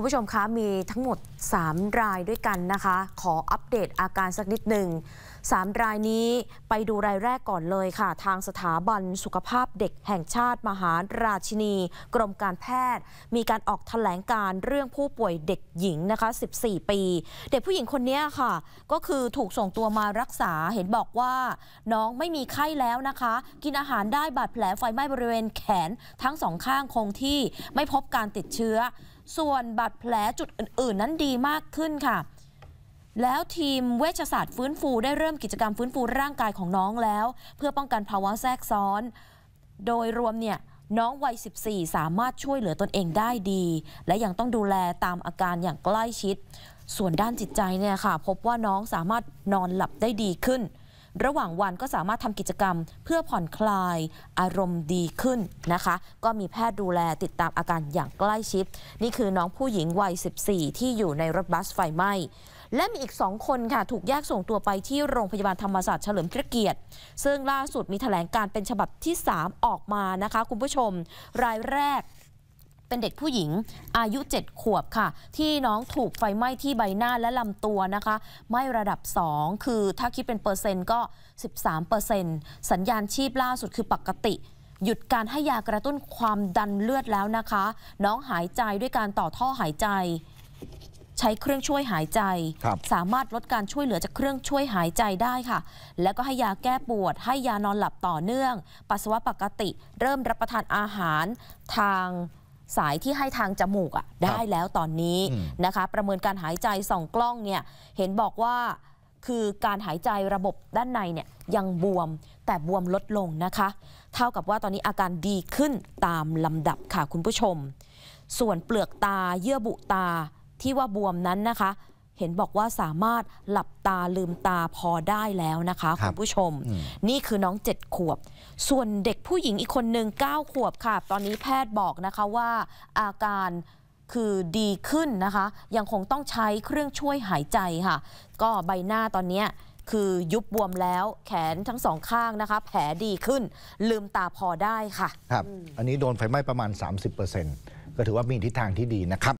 คุณผู้ชมคะ มีทั้งหมด 3 รายด้วยกันนะคะ ขออัปเดตอาการสักนิดหนึ่ง 3 รายนี้ไปดูรายแรกก่อนเลยค่ะ ทางสถาบันสุขภาพเด็กแห่งชาติมหาราชินี กรมการแพทย์ มีการออกถแถลงการเรื่องผู้ป่วยเด็กหญิงนะคะ 14 ปี เด็กผู้หญิงคนนี้ค่ะ ก็คือถูกส่งตัวมารักษาเห็นบอกว่าน้องไม่มีไข้แล้วนะคะ กินอาหารได้บาดแผลไฟไหม้บริเวณแขน ทั้งสองข้างคงที่ไม่พบการติดเชื้อส่วนบาดแผลจุดอื่น ๆ นั้นดีมากขึ้นค่ะ แล้วทีมเวชศาสตร์ฟื้นฟูได้เริ่มกิจกรรมฟื้นฟูร่างกายของน้องแล้ว เพื่อป้องกันภาวะแทรกซ้อน โดยรวมเนี่ยน้องวัย14 สามารถช่วยเหลือตนเองได้ดี และยังต้องดูแลตามอาการอย่างใกล้ชิด ส่วนด้านจิตใจเนี่ยค่ะ พบว่าน้องสามารถนอนหลับได้ดีขึ้นระหว่างวันก็สามารถทำกิจกรรมเพื่อผ่อนคลาย อารมณ์ดีขึ้นนะคะ ก็มีแพทย์ดูแลติดตามอาการอย่างใกล้ชิดนี่คือน้องผู้หญิงวัย 14 ที่อยู่ในรถบัสไฟไหม้และมีอีก 2 คนค่ะ ถูกแยกส่งตัวไปที่โรงพยาบาลธรรมศาสตร์เฉลิมพระเกียรติ ซึ่งล่าสุดมีถแถลงการเป็นฉบับที่ 3 ออกมานะคะคุณผู้ชมรายแรกเป็นเด็กผู้หญิง อายุ 7 ขวบค่ะ ที่น้องถูกไฟไหม้ที่ใบหน้าและลำตัวนะคะไหม้ระดับ 2 คือถ้าคิดเป็นเปอร์เซ็นต์ก็ 13เปอร์เซ็นต์สัญญาณชีพล่าสุดคือปกติ หยุดการให้ยากระตุ้นความดันเลือดแล้วนะคะ น้องหายใจด้วยการต่อท่อหายใจ ใช้เครื่องช่วยหายใจ สามารถลดการช่วยเหลือจากเครื่องช่วยหายใจได้ค่ะ แล้วก็ให้ยาแก้ปวด ให้ยานอนหลับต่อเนื่องปัสสาวะปกติ เริ่มรับประทานอาหารทางสายที่ให้ทางจมูกอ่ะได้แล้วตอนนี้นะคะ ประเมินการหายใจส่องกล้องเนี่ยเห็นบอกว่าคือการหายใจระบบด้านในเนี่ยยังบวมแต่บวมลดลงนะคะ เท่ากับว่าตอนนี้อาการดีขึ้นตามลำดับค่ะคุณผู้ชม ส่วนเปลือกตาเยื่อบุตาที่ว่าบวมนั้นนะคะเห็นบอกว่าสามารถหลับตาลืมตาพอได้แล้วนะคะ คุณผู้ชม นี่คือน้องเจ็ดขวบ ส่วนเด็กผู้หญิงอีกคนหนึ่ง 9 ขวบค่ะ ตอนนี้แพทย์บอกนะคะว่าอาการคือดีขึ้นนะคะ ยังคงต้องใช้เครื่องช่วยหายใจค่ะ ก็ใบหน้าตอนนี้คือยุบบวมแล้วแขนทั้งสองข้างนะคะแผลดีขึ้น ลืมตาพอได้ค่ะครับอันนี้โดนไฟไหม้ประมาณ 30%ก็ถือว่ามีทิศทางที่ดีนะครับ